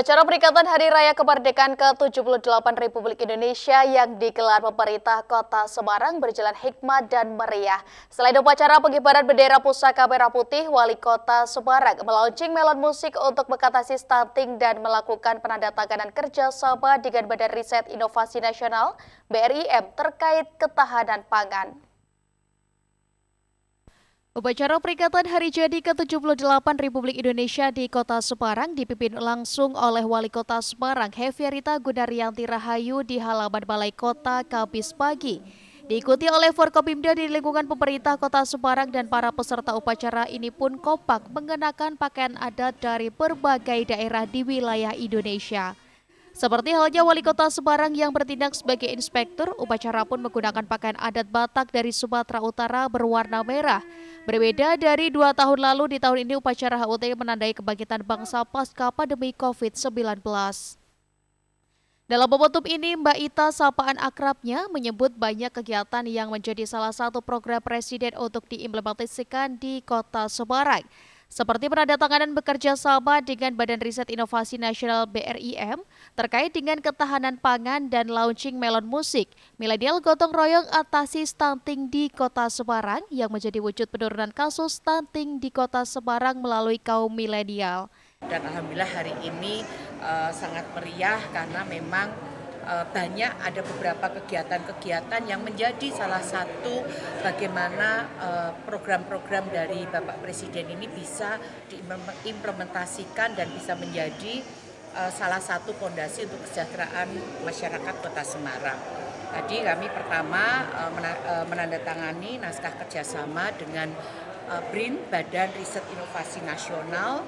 Upacara peringatan Hari Raya Kemerdekaan ke-78 Republik Indonesia yang digelar pemerintah kota Semarang berjalan hikmat dan meriah. Selain upacara pengibaran bendera pusaka merah putih, wali kota Semarang melaunching melon musik untuk mengatasi stunting dan melakukan penandatanganan kerjasama dengan Badan Riset Inovasi Nasional BRIM terkait ketahanan pangan. Upacara peringatan Hari Jadi ke-78 Republik Indonesia di Kota Semarang dipimpin langsung oleh Wali Kota Semarang Hefiarita Gunaryanti Rahayu di halaman Balai Kota Kapispagi. pagi. Diikuti oleh Forkopimda di lingkungan pemerintah Kota Semarang dan para peserta upacara ini pun kompak mengenakan pakaian adat dari berbagai daerah di wilayah Indonesia. Seperti halnya wali kota Semarang yang bertindak sebagai inspektur, upacara pun menggunakan pakaian adat Batak dari Sumatera Utara berwarna merah. Berbeda dari dua tahun lalu, di tahun ini upacara HUT menandai kebangkitan bangsa pasca pandemi COVID-19. Dalam pembentuk ini, Mbak Ita, sapaan akrabnya, menyebut banyak kegiatan yang menjadi salah satu program Presiden untuk diimplementasikan di kota Semarang seperti penandatanganan bekerja sama dengan Badan Riset Inovasi Nasional BRIM terkait dengan ketahanan pangan dan launching melon musik, milenial gotong royong atasi stunting di Kota Semarang yang menjadi wujud penurunan kasus stunting di Kota Semarang melalui kaum milenial. Dan alhamdulillah hari ini uh, sangat meriah karena memang Eh, banyak ada beberapa kegiatan-kegiatan yang menjadi salah satu bagaimana eh, program-program dari Bapak Presiden ini bisa diimplementasikan dan bisa menjadi eh, salah satu fondasi untuk kesejahteraan masyarakat Kota Semarang. Tadi kami pertama menandatangani naskah kerjasama dengan BRIN, Badan Riset Inovasi Nasional,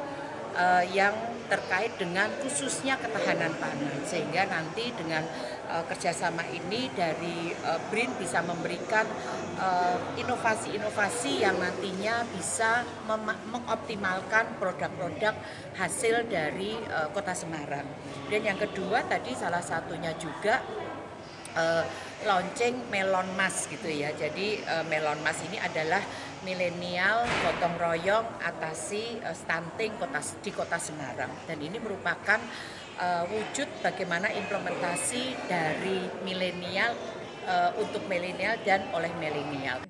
uh, yang terkait dengan khususnya ketahanan pangan sehingga nanti dengan uh, kerjasama ini dari uh, BRIN bisa memberikan inovasi-inovasi uh, yang nantinya bisa mengoptimalkan produk-produk hasil dari uh, Kota Semarang dan yang kedua tadi salah satunya juga uh, launching Melon Mas gitu ya. Jadi uh, Melon Mas ini adalah milenial gotong royong atasi uh, stunting kota di Kota Semarang dan ini merupakan uh, wujud bagaimana implementasi dari milenial uh, untuk milenial dan oleh milenial.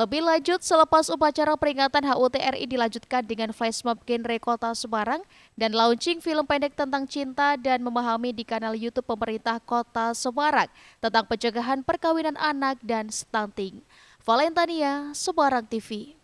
Lebih lanjut, selepas upacara peringatan HUT RI dilanjutkan dengan flashmob genre Kota Semarang dan launching film pendek tentang cinta dan memahami di kanal YouTube pemerintah Kota Semarang tentang pencegahan perkawinan anak dan stunting. Valentania, Semarang TV.